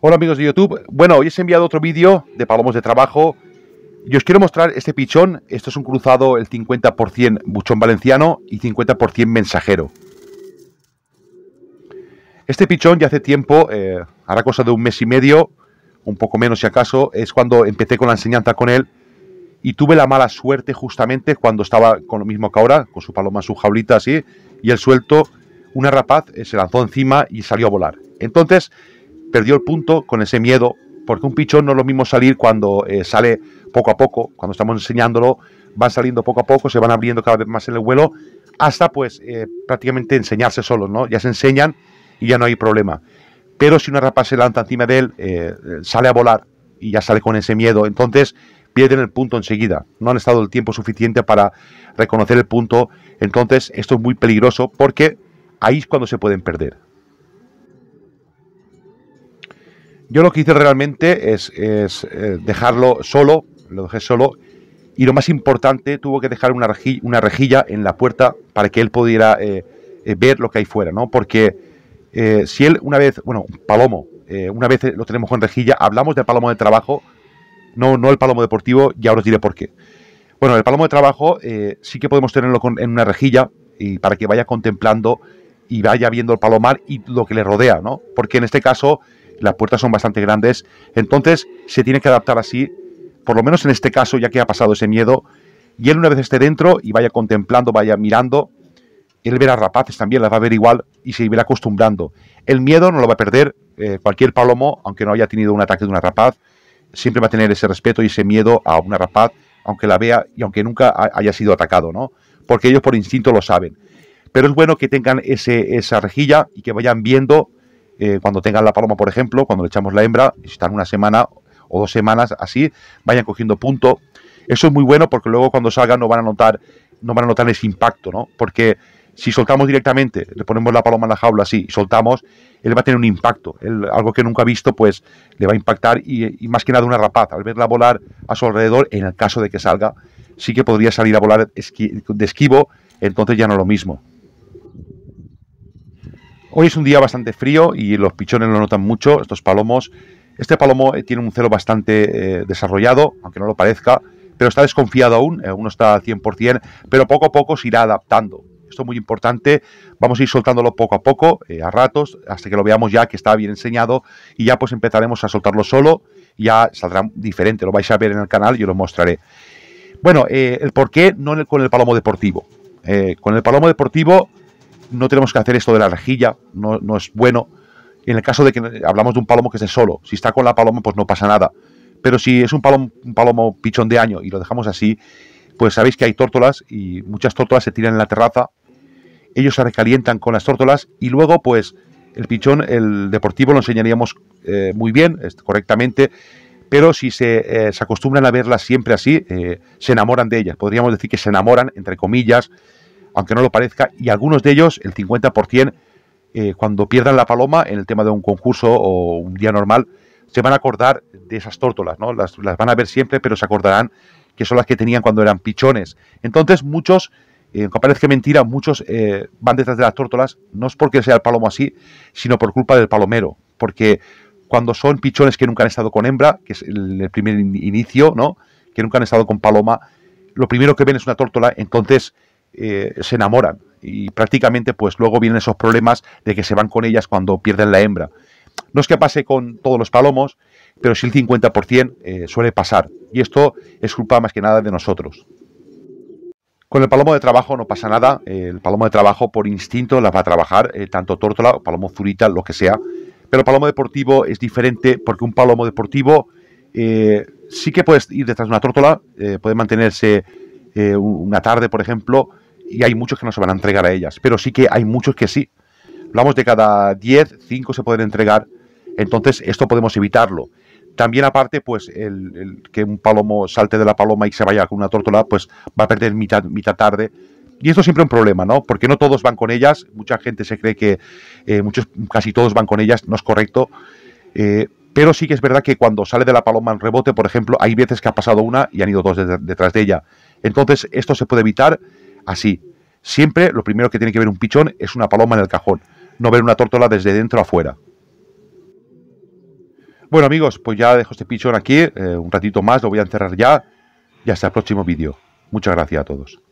Hola amigos de YouTube, bueno, hoy os he enviado otro vídeo de palomos de trabajo y os quiero mostrar este pichón, esto es un cruzado el 50% buchón valenciano y 50% mensajero. Este pichón ya hace tiempo, ahora eh, hará cosa de un mes y medio, un poco menos si acaso, es cuando empecé con la enseñanza con él y tuve la mala suerte justamente cuando estaba con lo mismo que ahora, con su paloma, su jaulita así, y el suelto, una rapaz eh, se lanzó encima y salió a volar. Entonces, perdió el punto con ese miedo, porque un pichón no es lo mismo salir cuando eh, sale poco a poco, cuando estamos enseñándolo, van saliendo poco a poco, se van abriendo cada vez más en el vuelo, hasta pues eh, prácticamente enseñarse solos, ¿no? Ya se enseñan y ya no hay problema. Pero si una rapa se lanza encima de él, eh, sale a volar y ya sale con ese miedo, entonces pierden el punto enseguida, no han estado el tiempo suficiente para reconocer el punto, entonces esto es muy peligroso porque ahí es cuando se pueden perder. Yo lo que hice realmente es, eh, dejarlo solo, lo dejé solo, y lo más importante, tuvo que dejar una, rejilla, en la puerta para que él pudiera eh, eh, ver lo que hay fuera, ¿no? Porque si él una vez, bueno, palomo, una vez lo tenemos con rejilla, hablamos del palomo de trabajo, no, no el palomo deportivo, y ahora os diré por qué. Bueno, el palomo de trabajo sí que podemos tenerlo en una rejilla y para que vaya contemplando y vaya viendo el palomar y lo que le rodea, ¿no? Porque en este caso las puertas son bastante grandes, entonces se tiene que adaptar así, por lo menos en este caso, ya que ha pasado ese miedo, y él una vez esté dentro y vaya contemplando, vaya mirando, él verá rapaces también, las va a ver igual y se irá acostumbrando. El miedo no lo va a perder, eh, cualquier palomo, aunque no haya tenido un ataque de una rapaz, siempre va a tener ese respeto y ese miedo a una rapaz, aunque la vea y aunque nunca haya sido atacado, ¿no? Porque ellos por instinto lo saben. Pero es bueno que tengan ese, esa rejilla y que vayan viendo eh, cuando tengan la paloma, por ejemplo, cuando le echamos la hembra, si están una semana o dos semanas así, vayan cogiendo punto. Eso es muy bueno porque luego cuando salgan no van a notar, no van a notar ese impacto, ¿no? Porque si soltamos directamente, le ponemos la paloma en la jaula así y soltamos, él va a tener un impacto. algo que nunca ha visto, pues le va a impactar y, más que nada una rapaz. Al verla volar a su alrededor, en el caso de que salga, sí que podría salir a volar de esquivo, entonces ya no es lo mismo. Hoy es un día bastante frío y los pichones lo notan mucho, estos palomos. Este palomo eh, tiene un celo bastante eh, desarrollado, aunque no lo parezca, pero está desconfiado aún, Uno eh, aún no está al 100%, pero poco a poco se irá adaptando. Esto es muy importante, vamos a ir soltándolo poco a poco, a ratos, hasta que lo veamos ya que está bien enseñado y ya pues empezaremos a soltarlo solo, ya saldrá diferente, lo vais a ver en el canal, yo lo mostraré. Bueno, el por qué no con el palomo deportivo. con el palomo deportivo no tenemos que hacer esto de la rejilla, no, no es bueno. En el caso de que hablamos de un palomo que esté solo, si está con la paloma, pues no pasa nada. Pero si es un palomo, un palomo pichón de año y lo dejamos así, pues sabéis que hay tórtolas y muchas tórtolas se tiran en la terraza. Ellos se recalientan con las tórtolas y luego, pues, el pichón, el deportivo, lo enseñaríamos eh, muy bien, correctamente. Pero si eh, se, acostumbran a verlas siempre así, eh, se enamoran de ellas. Podríamos decir que se enamoran, entre comillas, aunque no lo parezca, y algunos de ellos, el 50%, eh, cuando pierdan la paloma en el tema de un concurso o un día normal, se van a acordar de esas tórtolas, ¿no? Las, van a ver siempre, pero se acordarán que son las que tenían cuando eran pichones. Entonces, muchos, eh, aunque parezca mentira, muchos eh, van detrás de las tórtolas, no es porque sea el palomo así, sino por culpa del palomero, porque cuando son pichones que nunca han estado con hembra, que es el, primer inicio, ¿no? Que nunca han estado con paloma, lo primero que ven es una tórtola, entonces eh, se enamoran y prácticamente pues luego vienen esos problemas de que se van con ellas cuando pierden la hembra. No es que pase con todos los palomos, pero si el 50% eh, suele pasar y esto es culpa más que nada de nosotros. Con el palomo de trabajo no pasa nada, el palomo de trabajo por instinto las va a trabajar, eh, tanto tórtola, o palomo zurita, lo que sea, pero el palomo deportivo es diferente porque un palomo deportivo sí que puede ir detrás de una tórtola, puede mantenerse eh, una tarde, por ejemplo, y hay muchos que no se van a entregar a ellas, pero sí que hay muchos que sí. Hablamos de cada 10, 5 se pueden entregar, entonces esto podemos evitarlo. También aparte, pues el, que un palomo salte de la paloma y se vaya con una tórtola, pues va a perder mitad, mitad tarde. Y esto es siempre un problema, ¿no? Porque no todos van con ellas, mucha gente se cree que eh, muchos, casi todos van con ellas, no es correcto. Eh, pero sí que es verdad que cuando sale de la paloma en rebote, por ejemplo, hay veces que ha pasado una y han ido dos detrás de ella. Entonces, esto se puede evitar así. Siempre lo primero que tiene que ver un pichón es una paloma en el cajón, no ver una tórtola desde dentro afuera. Bueno amigos, pues ya dejo este pichón aquí, eh, un ratito más, lo voy a encerrar ya y hasta el próximo vídeo. Muchas gracias a todos.